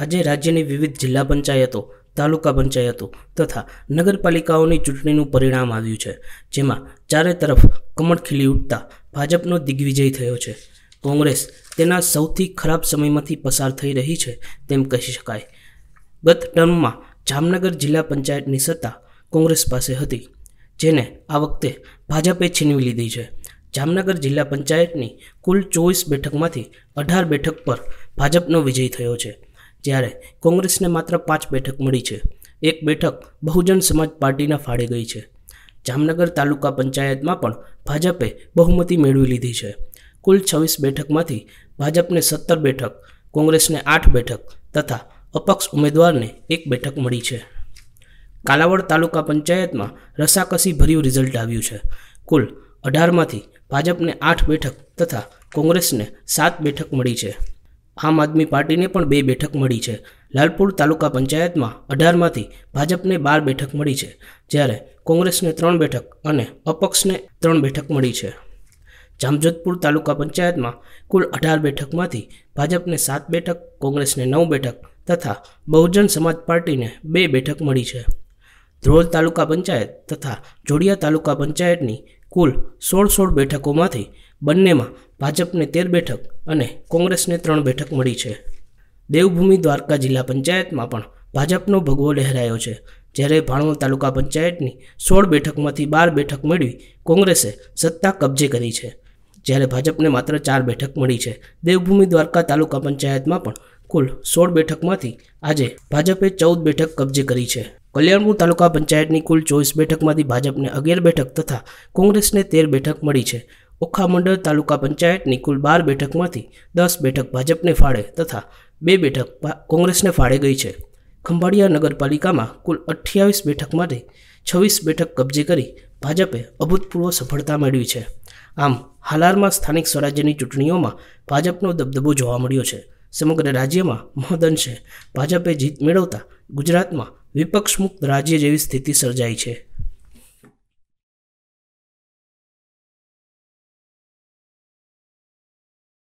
આજે રાજ્યની વિવિધ જિલ્લા પંચાયતો તાલુકા પંચાયતો તથા નગરપાલિકાઓની ચૂંટણીનું પરિણામ આવ્યું છે જેમાં ચારે તરફ કમળ ખીલી ઉઠતા ભાજપનો દિગ્વિજય થયો છે કોંગ્રેસ તેના સૌથી ખરાબ સમયમાંથી પસાર થઈ રહી છે તેમ કહી શકાય ગત ટર્મમાં જામનગર જિલ્લા પંચાયતની સત્તા કોંગ્રેસ પાસે હતી જેને આ વખતે ભાજપે છીનવી લીધી છે જામનગર જિલ્લા પંચાયતની કુલ ચોવીસ બેઠકમાંથી અઢાર બેઠક પર ભાજપનો વિજય થયો છે જ્યારે કોંગ્રેસને માત્ર પાંચ બેઠક મળી છે એક બેઠક બહુજન સમાજ પાર્ટીના ફાળે ગઈ છે જામનગર તાલુકા પંચાયતમાં પણ ભાજપે બહુમતી મેળવી લીધી છે કુલ છવ્વીસ બેઠકમાંથી ભાજપને સત્તર બેઠક કોંગ્રેસને આઠ બેઠક તથા અપક્ષ ઉમેદવારને એક બેઠક મળી છે કાલાવડ તાલુકા પંચાયતમાં રસાકસી ભર્યું રિઝલ્ટ આવ્યું છે કુલ અઢારમાંથી ભાજપને આઠ બેઠક તથા કોંગ્રેસને સાત બેઠક મળી છે આમ આદમી પાર્ટીને પણ બે બેઠક મળી છે લાલપુર તાલુકા પંચાયતમાં અઢારમાંથી ભાજપને બાર બેઠક મળી છે જ્યારે કોંગ્રેસને ત્રણ બેઠક અને અપક્ષને ત્રણ બેઠક મળી છે જામજોધપુર તાલુકા પંચાયતમાં કુલ અઢાર બેઠકમાંથી ભાજપને સાત બેઠક કોંગ્રેસને નવ બેઠક તથા બહુજન સમાજ પાર્ટીને બે બેઠક મળી છે ધ્રોલ તાલુકા પંચાયત તથા જોડિયા તાલુકા પંચાયતની કુલ સોળ સોળ બેઠકોમાંથી બંનેમાં ભાજપને તેર બેઠક અને કોંગ્રેસને ત્રણ બેઠક મળી છે દેવભૂમિ દ્વારકા જિલ્લા પંચાયતમાં પણ ભાજપનો ભગવો લહેરાયો છે જ્યારે ભાણવડ તાલુકા પંચાયતની સોળ બેઠકમાંથી બાર બેઠક મેળવી કોંગ્રેસે સત્તા કબજે કરી છે જ્યારે ભાજપને માત્ર ચાર બેઠક મળી છે દેવભૂમિ દ્વારકા તાલુકા પંચાયતમાં પણ કુલ સોળ બેઠકમાંથી આજે ભાજપે ચૌદ બેઠક કબજે કરી છે કલ્યાણપુર તાલુકા પંચાયતની કુલ ચોવીસ બેઠકમાંથી ભાજપને અગિયાર બેઠક તથા કોંગ્રેસને તેર બેઠક મળી છે ઓખા મંડળ તાલુકા પંચાયતની કુલ બાર બેઠકમાંથી દસ બેઠક ભાજપને ફાળે તથા બે બેઠક કોંગ્રેસને ફાળે ગઈ છે ખંભાળિયા નગરપાલિકામાં કુલ અઠ્યાવીસ બેઠકમાંથી છવ્વીસ બેઠક કબજે કરી ભાજપે અભૂતપૂર્વ સફળતા મેળવી છે આમ હાલારમાં સ્થાનિક સ્વરાજ્યની ચૂંટણીઓમાં ભાજપનો દબદબો જોવા મળ્યો છે સમગ્ર રાજ્યમાં મહદંશે ભાજપે જીત મેળવતા ગુજરાતમાં વિપક્ષ મુક્ત રાજ્ય જેવી સ્થિતિ સર્જાઈ છે